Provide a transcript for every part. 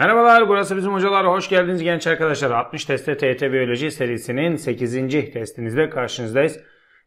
Merhabalar, burası bizim hocalar. Hoş geldiniz genç arkadaşlar. 60 Teste TET Biyoloji serisinin 8. testinizde karşınızdayız.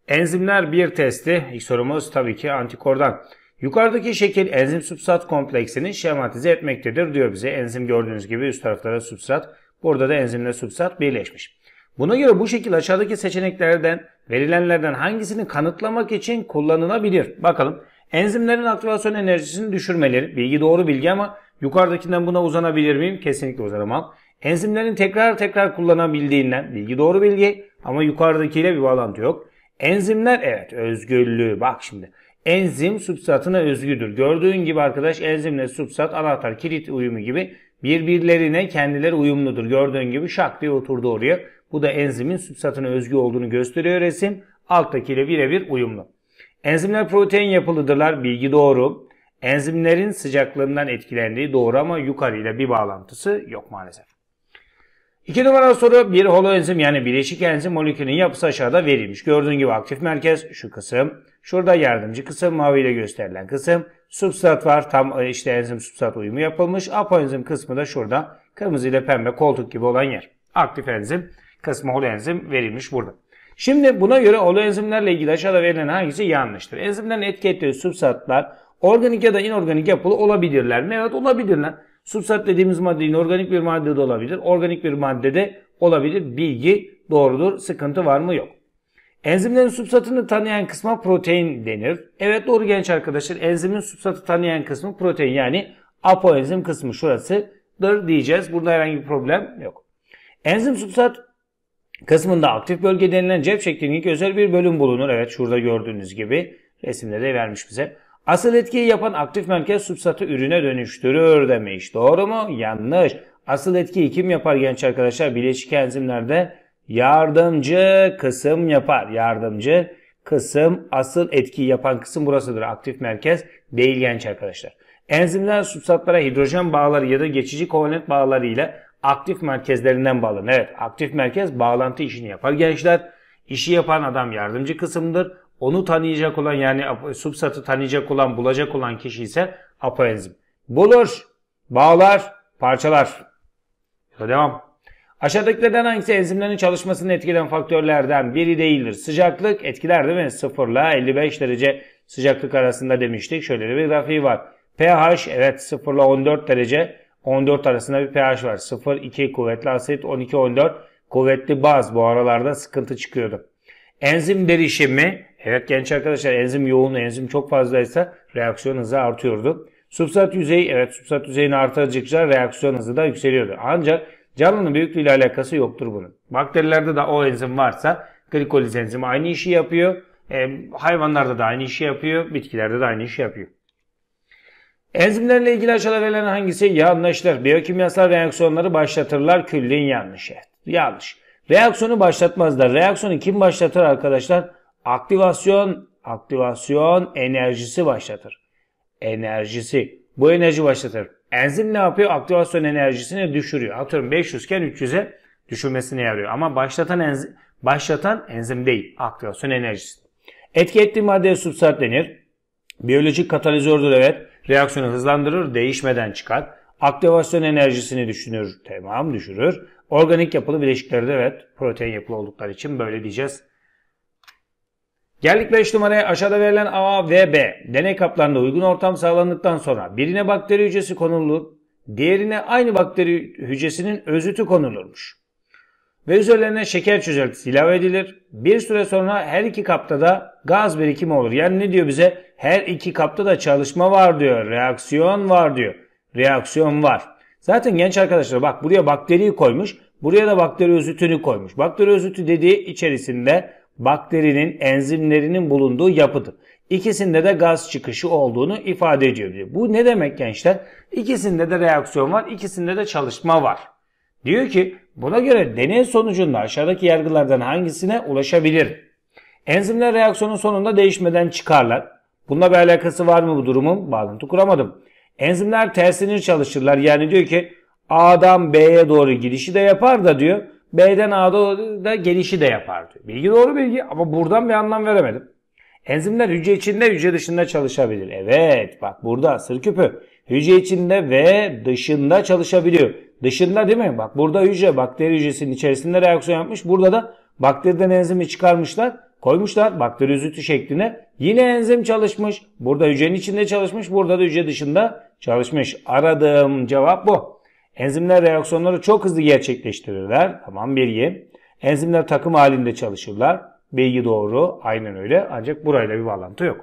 Enzimler bir testi. İlk sorumuz tabii ki antikordan. Yukarıdaki şekil enzim substrat kompleksini şematize etmektedir diyor bize. Enzim gördüğünüz gibi üst tarafta da substrat. Burada da enzimle substrat birleşmiş. Buna göre bu şekil aşağıdaki seçeneklerden verilenlerden hangisini kanıtlamak için kullanılabilir? Bakalım. Enzimlerin aktivasyon enerjisini düşürmeleri. Bilgi doğru bilgi ama Yukarıdakinden buna uzanabilir miyim? Kesinlikle uzanamam. Enzimlerin tekrar tekrar kullanabildiğinden bilgi doğru bilgi ama yukarıdakiyle bir bağlantı yok. Enzimler evet özgürlüğü bak şimdi. Enzim substratına özgüdür. Gördüğün gibi arkadaş enzimle substrat anahtar kilit uyumu gibi birbirlerine kendileri uyumludur. Gördüğün gibi şak diye oturdu oraya. Bu da enzimin substratına özgü olduğunu gösteriyor resim. Alttakiyle birebir uyumlu. Enzimler protein yapılıdırlar. Bilgi doğru. Enzimlerin sıcaklığından etkilendiği doğru ama yukarıyla bir bağlantısı yok maalesef. İki numaralı soru bir holoenzim yani bileşik enzim molekülünün yapısı aşağıda verilmiş. Gördüğün gibi aktif merkez şu kısım. Şurada yardımcı kısım maviyle gösterilen kısım. Substrat var tam e, işte enzim substrat uyumu yapılmış. Apoenzim kısmı da şurada kırmızı ile pembe koltuk gibi olan yer. Aktif enzim kısmı holoenzim verilmiş burada. Şimdi buna göre holoenzimlerle ilgili aşağıda verilen hangisi yanlıştır? Enzimlerin etki ettiği substratlar Organik ya da inorganik yapılı olabilirler mi? Evet olabilirler. Substrat dediğimiz madde inorganik bir madde de olabilir. Organik bir madde de olabilir. Bilgi doğrudur. Sıkıntı var mı? Yok. Enzimlerin substratını tanıyan kısma protein denir. Evet doğru genç arkadaşlar. Enzimin substratı tanıyan kısmı protein yani apoenzim kısmı şurasıdır diyeceğiz. Burada herhangi bir problem yok. Enzim substrat kısmında aktif bölge denilen cep şeklindeki özel bir bölüm bulunur. Evet şurada gördüğünüz gibi resimde de vermiş bize. Asıl etkiyi yapan aktif merkez substratı ürüne dönüştürür demiş. Doğru mu? Yanlış. Asıl etkiyi kim yapar genç arkadaşlar? Bileşik enzimlerde yardımcı kısım yapar. Yardımcı kısım asıl etkiyi yapan kısım burasıdır. Aktif merkez değil genç arkadaşlar. Enzimler substratlara hidrojen bağları ya da geçici kovalent bağları ile aktif merkezlerinden bağlanır. Evet aktif merkez bağlantı işini yapar gençler. İşi yapan adam yardımcı kısımdır. Onu tanıyacak olan yani substratı tanıyacak olan, bulacak olan kişi ise apoenzim. Bulur, bağlar, parçalar. Devam. Aşağıdakilerden hangisi enzimlerin çalışmasını etkileyen faktörlerden biri değildir? Sıcaklık etkiler değil mi? 0 ile 55 derece sıcaklık arasında demiştik. Şöyle bir grafiği var. pH evet 0 ile 14 derece 14 arasında bir pH var. 0 2 kuvvetli asit 12 14 kuvvetli baz bu aralarda sıkıntı çıkıyordu. Enzim derişimi Evet genç arkadaşlar enzim yoğun, enzim çok fazlaysa reaksiyon hızı artıyordu. Substrat yüzeyi evet substrat yüzeyini artıracakça reaksiyon hızı da yükseliyordu. Ancak canlının büyüklüğüyle alakası yoktur bunun. Bakterilerde de o enzim varsa glikoliz enzimi aynı işi yapıyor. E, hayvanlarda da aynı işi yapıyor. Bitkilerde de aynı işi yapıyor. Enzimlerle ilgili aşağıda verilen hangisi yanlıştır? Biyokimyasal reaksiyonları başlatırlar külliğin yanlışı. Yanlış. Reaksiyonu başlatmazlar. Reaksiyonu kim başlatır arkadaşlar? Aktivasyon, aktivasyon enerjisi başlatır. Enerjisi. Bu enerji başlatır. Enzim ne yapıyor? Aktivasyon enerjisini düşürüyor. Atıyorum 500 iken 300'e düşürmesine yarıyor. Ama başlatan enzim, başlatan enzim değil. Aktivasyon enerjisi. Etki ettiği maddeye substrat denir. Biyolojik katalizördür evet. Reaksiyonu hızlandırır, değişmeden çıkar. Aktivasyon enerjisini düşünür, tamam düşürür. Organik yapılı bileşiklerde evet protein yapılı oldukları için böyle diyeceğiz. Geldik 5 numaraya aşağıda verilen A ve B. Deney kaplarında uygun ortam sağlandıktan sonra birine bakteri hücresi konulur, diğerine aynı bakteri hücresinin özütü konulurmuş. Ve üzerlerine şeker çözeltisi ilave edilir. Bir süre sonra her iki kapta da gaz birikimi olur. Yani ne diyor bize? Her iki kapta da çalışma var diyor. Reaksiyon var diyor. Reaksiyon var. Zaten genç arkadaşlar bak buraya bakteriyi koymuş. Buraya da bakteri özütünü koymuş. Bakteri özütü dediği içerisinde bakterinin, enzimlerinin bulunduğu yapıdır. İkisinde de gaz çıkışı olduğunu ifade ediyor. Bu ne demek gençler? İkisinde de reaksiyon var, ikisinde de çalışma var. Diyor ki buna göre deney sonucunda aşağıdaki yargılardan hangisine ulaşabilir? Enzimler reaksiyonun sonunda değişmeden çıkarlar. Bununla bir alakası var mı bu durumun? Bağlantı kuramadım. Enzimler tersini çalışırlar. Yani diyor ki A'dan B'ye doğru gidişi de yapar da diyor B'den A'da da gelişi de yapar diyor. Bilgi doğru bilgi ama buradan bir anlam veremedim. Enzimler hücre içinde hücre dışında çalışabilir. Evet bak burada sır küpü. Hücre içinde ve dışında çalışabiliyor. Dışında değil mi? Bak burada hücre bakteri hücresinin içerisinde reaksiyon yapmış. Burada da bakteriden enzimi çıkarmışlar. Koymuşlar bakteri üzütü şekline. Yine enzim çalışmış. Burada hücrenin içinde çalışmış. Burada da hücre dışında çalışmış. Aradığım cevap bu. Enzimler reaksiyonları çok hızlı gerçekleştirirler. Tamam bilgi. Enzimler takım halinde çalışırlar. Bilgi doğru. Aynen öyle. Ancak burayla bir bağlantı yok.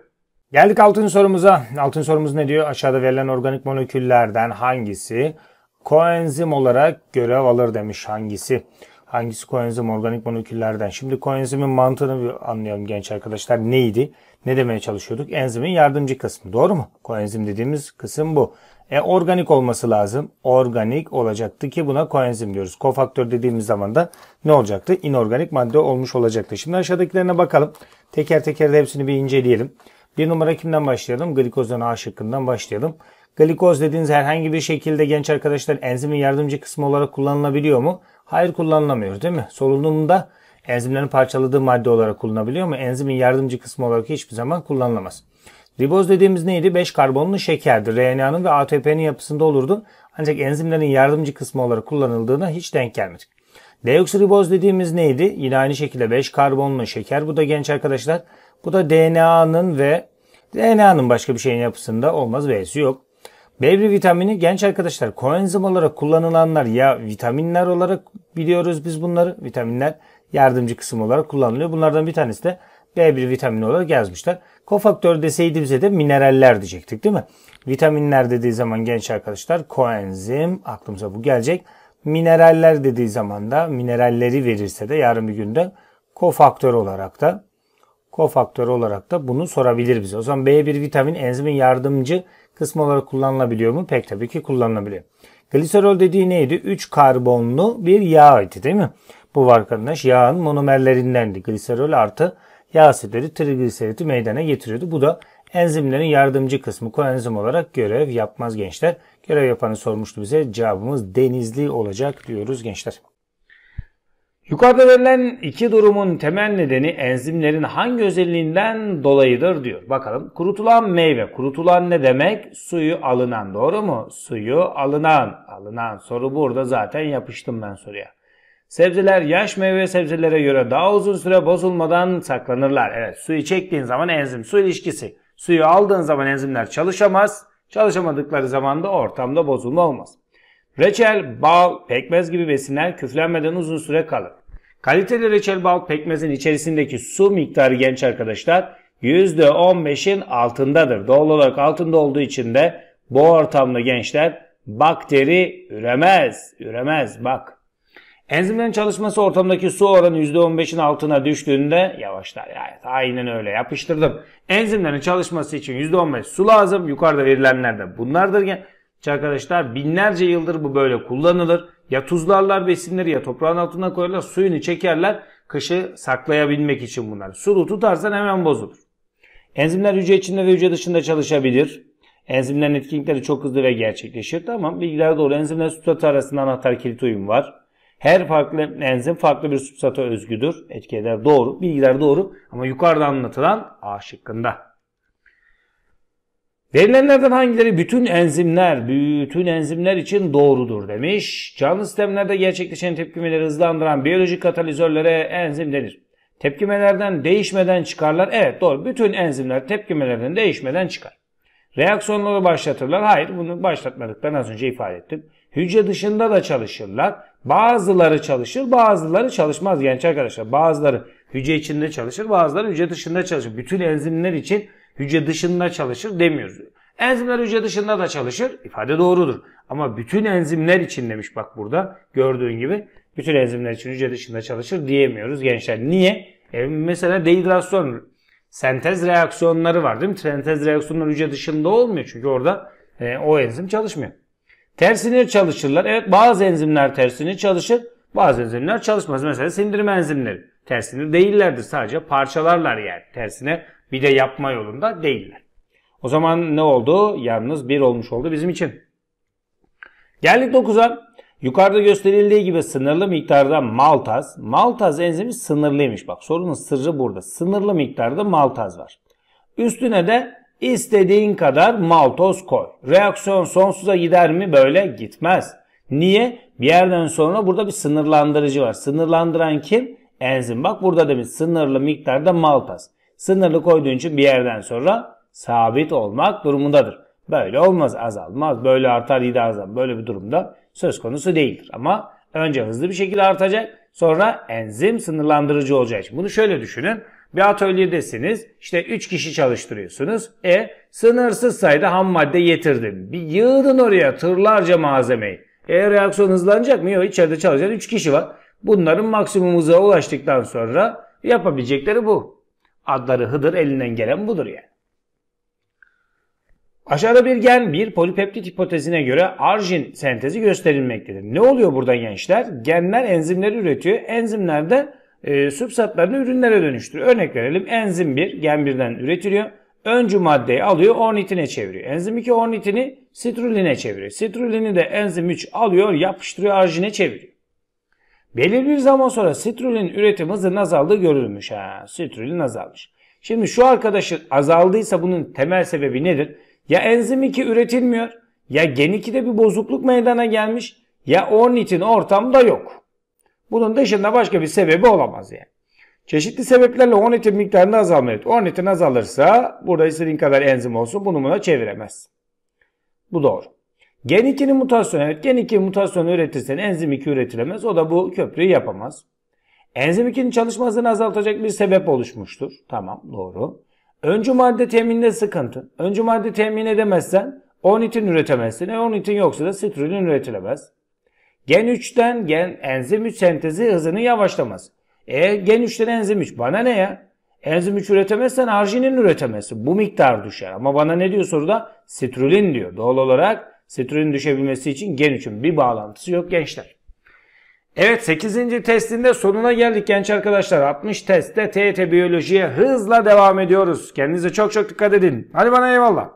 Geldik altın sorumuza. Altın sorumuz ne diyor? Aşağıda verilen organik moleküllerden hangisi koenzim olarak görev alır demiş hangisi? Hangisi koenzim organik moleküllerden? Şimdi koenzimin mantığını bir anlayalım genç arkadaşlar. Neydi? Ne demeye çalışıyorduk? Enzimin yardımcı kısmı. Doğru mu? Koenzim dediğimiz kısım bu. E, organik olması lazım. Organik olacaktı ki buna koenzim diyoruz. Kofaktör dediğimiz zaman da ne olacaktı? İnorganik madde olmuş olacaktı. Şimdi aşağıdakilerine bakalım. Teker teker de hepsini bir inceleyelim. Bir numara kimden başlayalım? Glikozdan A şıkkından başlayalım. Glikoz dediğiniz herhangi bir şekilde genç arkadaşlar enzimin yardımcı kısmı olarak kullanılabiliyor mu? Hayır kullanılamıyor değil mi? Solunumda enzimlerin parçaladığı madde olarak kullanabiliyor mu? Enzimin yardımcı kısmı olarak hiçbir zaman kullanılamaz. Riboz dediğimiz neydi? 5 karbonlu şekerdi. RNA'nın ve ATP'nin yapısında olurdu. Ancak enzimlerin yardımcı kısmı olarak kullanıldığına hiç denk gelmedik. Deoksiriboz dediğimiz neydi? Yine aynı şekilde 5 karbonlu şeker. Bu da genç arkadaşlar. Bu da DNA'nın ve DNA'nın başka bir şeyin yapısında olmaz B'si yok. B1 vitamini genç arkadaşlar koenzim olarak kullanılanlar ya vitaminler olarak biliyoruz biz bunları. Vitaminler yardımcı kısım olarak kullanılıyor. Bunlardan bir tanesi de B1 vitamini olarak yazmışlar. Kofaktör deseydi bize de mineraller diyecektik değil mi? Vitaminler dediği zaman genç arkadaşlar koenzim aklımıza bu gelecek. Mineraller dediği zaman da mineralleri verirse de yarın bir günde kofaktör olarak da kofaktör olarak da bunu sorabilir bize. O zaman B1 vitamin enzimin yardımcı kısmı olarak kullanılabiliyor mu? Pek tabii ki kullanılabiliyor. Gliserol dediği neydi? 3 karbonlu bir yağ idi değil mi? Bu var arkadaş yağın monomerlerindendi. Gliserol artı yağ asitleri trigliseriti meydana getiriyordu. Bu da enzimlerin yardımcı kısmı koenzim olarak görev yapmaz gençler. Görev yapanı sormuştu bize. Cevabımız denizli olacak diyoruz gençler. Yukarıda verilen iki durumun temel nedeni enzimlerin hangi özelliğinden dolayıdır diyor. Bakalım kurutulan meyve. Kurutulan ne demek? Suyu alınan doğru mu? Suyu alınan. Alınan soru burada zaten yapıştım ben soruya. Sebzeler yaş meyve sebzelere göre daha uzun süre bozulmadan saklanırlar. Evet suyu çektiğin zaman enzim su ilişkisi. Suyu aldığın zaman enzimler çalışamaz. Çalışamadıkları zaman da ortamda bozulma olmaz. Reçel, bal, pekmez gibi besinler küflenmeden uzun süre kalır. Kaliteli reçel bal pekmezin içerisindeki su miktarı genç arkadaşlar %15'in altındadır. Doğal olarak altında olduğu için de bu ortamda gençler bakteri üremez. Üremez bak. Enzimlerin çalışması ortamdaki su oranı %15'in altına düştüğünde yavaşlar. Evet, aynen öyle yapıştırdım. Enzimlerin çalışması için %15 su lazım. Yukarıda verilenler de bunlardır. Arkadaşlar binlerce yıldır bu böyle kullanılır. Ya tuzlarlar besinleri ya toprağın altına koyarlar. Suyunu çekerler. Kışı saklayabilmek için bunlar. Sulu tutarsan hemen bozulur. Enzimler hücre içinde ve hücre dışında çalışabilir. Enzimlerin etkinlikleri çok hızlı ve gerçekleşir. Tamam bilgiler doğru. Enzimler su arasında anahtar kilit uyum var. Her farklı enzim farklı bir substrata özgüdür. Etki eder doğru. Bilgiler doğru ama yukarıda anlatılan A şıkkında. Verilenlerden hangileri bütün enzimler, bütün enzimler için doğrudur demiş. Canlı sistemlerde gerçekleşen tepkimeleri hızlandıran biyolojik katalizörlere enzim denir. Tepkimelerden değişmeden çıkarlar. Evet doğru. Bütün enzimler tepkimelerden değişmeden çıkar. Reaksiyonları başlatırlar. Hayır bunu başlatmadıklarını az önce ifade ettim. Hücre dışında da çalışırlar. Bazıları çalışır, bazıları çalışmaz genç arkadaşlar. Bazıları hücre içinde çalışır, bazıları hücre dışında çalışır. Bütün enzimler için hücre dışında çalışır demiyoruz. Enzimler hücre dışında da çalışır. İfade doğrudur. Ama bütün enzimler için demiş bak burada gördüğün gibi. Bütün enzimler için hücre dışında çalışır diyemiyoruz gençler. Niye? E mesela dehidrasyon sentez reaksiyonları var değil mi? Sentez reaksiyonları hücre dışında olmuyor. Çünkü orada e, o enzim çalışmıyor. Tersini çalışırlar. Evet bazı enzimler tersini çalışır. Bazı enzimler çalışmaz. Mesela sindirme enzimleri tersini değillerdir. Sadece parçalarlar yani. Tersine bir de yapma yolunda değiller. O zaman ne oldu? Yalnız bir olmuş oldu bizim için. Geldik 9'a. Yukarıda gösterildiği gibi sınırlı miktarda maltaz. Maltaz enzimi sınırlıymış. Bak sorunun sırrı burada. Sınırlı miktarda maltaz var. Üstüne de İstediğin kadar maltoz koy. Reaksiyon sonsuza gider mi? Böyle gitmez. Niye? Bir yerden sonra burada bir sınırlandırıcı var. Sınırlandıran kim? Enzim. Bak burada demiş sınırlı miktarda maltaz. Sınırlı koyduğun için bir yerden sonra sabit olmak durumundadır. Böyle olmaz azalmaz. Böyle artar gide azalmaz. Böyle bir durumda söz konusu değildir. Ama önce hızlı bir şekilde artacak. Sonra enzim sınırlandırıcı olacak. Bunu şöyle düşünün. Bir atölyedesiniz. İşte 3 kişi çalıştırıyorsunuz. E sınırsız sayıda ham madde yetirdim. Bir yığdın oraya tırlarca malzemeyi. E reaksiyon hızlanacak mı? Yok içeride çalışan 3 kişi var. Bunların maksimum hıza ulaştıktan sonra yapabilecekleri bu. Adları Hıdır elinden gelen budur yani. Aşağıda bir gen bir polipeptit hipotezine göre arjin sentezi gösterilmektedir. Ne oluyor burada gençler? Genler enzimleri üretiyor. Enzimler de e, ee, substratlarını ürünlere dönüştürüyor. Örnek verelim enzim 1 gen 1'den üretiliyor. Öncü maddeyi alıyor ornitine çeviriyor. Enzim 2 ornitini sitruline çeviriyor. Sitrulini de enzim 3 alıyor yapıştırıyor arjine çeviriyor. Belirli bir zaman sonra sitrulin üretim hızının azaldığı görülmüş. Ha, sitrulin azalmış. Şimdi şu arkadaşın azaldıysa bunun temel sebebi nedir? Ya enzim 2 üretilmiyor ya gen 2'de bir bozukluk meydana gelmiş ya ornitin ortamda yok. Bunun dışında başka bir sebebi olamaz yani. Çeşitli sebeplerle ornitin miktarını azalma evet. Ornitin azalırsa burada istediğin kadar enzim olsun bunu buna çeviremez. Bu doğru. Gen 2'nin mutasyonu evet. Gen 2 mutasyonu üretirsen enzim 2 üretilemez. O da bu köprüyü yapamaz. Enzim 2'nin çalışmasını azaltacak bir sebep oluşmuştur. Tamam doğru. Öncü madde temininde sıkıntı. Öncü madde temin edemezsen ornitin üretemezsin. E ornitin yoksa da sitrullin üretilemez. Gen 3'ten gen enzim 3 sentezi hızının yavaşlamaz. E gen 3'ten enzim 3 bana ne ya? Enzim 3 üretemezsen arginin üretemesi Bu miktar düşer. Ama bana ne diyor soruda? Sitrulin diyor. Doğal olarak Sitrulin düşebilmesi için gen 3'ün bir bağlantısı yok gençler. Evet 8. testinde sonuna geldik genç arkadaşlar. 60 testte TYT biyolojiye hızla devam ediyoruz. Kendinize çok çok dikkat edin. Hadi bana eyvallah.